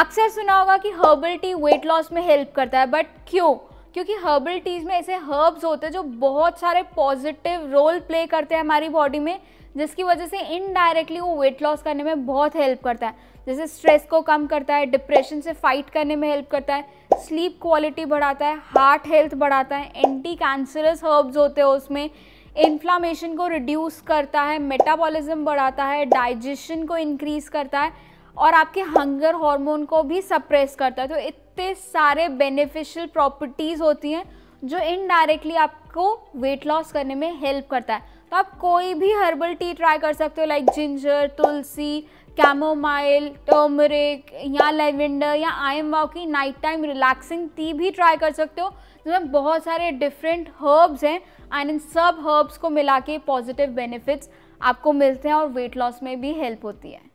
अक्सर सुना होगा कि हर्बल टी वेट लॉस में हेल्प करता है बट क्यों क्योंकि हर्बल टीज़ में ऐसे हर्ब्स होते हैं जो बहुत सारे पॉजिटिव रोल प्ले करते हैं हमारी बॉडी में जिसकी वजह से इनडायरेक्टली वो वेट लॉस करने में बहुत हेल्प करता है जैसे स्ट्रेस को कम करता है डिप्रेशन से फाइट करने में हेल्प करता है स्लीप क्वालिटी बढ़ाता है हार्ट हेल्थ बढ़ाता है एंटी कैंसरस हर्ब्स होते हैं उसमें इन्फ्लामेशन को रिड्यूस करता है मेटाबॉलिज्म बढ़ाता है डाइजेशन को इंक्रीज़ करता है और आपके हंगर हार्मोन को भी सप्रेस करता है तो इतने सारे बेनिफिशियल प्रॉपर्टीज़ होती हैं जो इनडायरेक्टली आपको वेट लॉस करने में हेल्प करता है तो आप कोई भी हर्बल टी ट्राई कर सकते हो like ginger tulsi chamomile turmeric या लेवेंडर या एम वाव की नाइट टाइम रिलैक्सिंग टी भी ट्राई कर सकते हो जिसमें बहुत सारे डिफरेंट हर्ब्स हैं एंड इन सब हर्ब्स को मिला के पॉजिटिव बेनिफिट्स आपको मिलते हैं और वेट लॉस में भी हेल्प होती है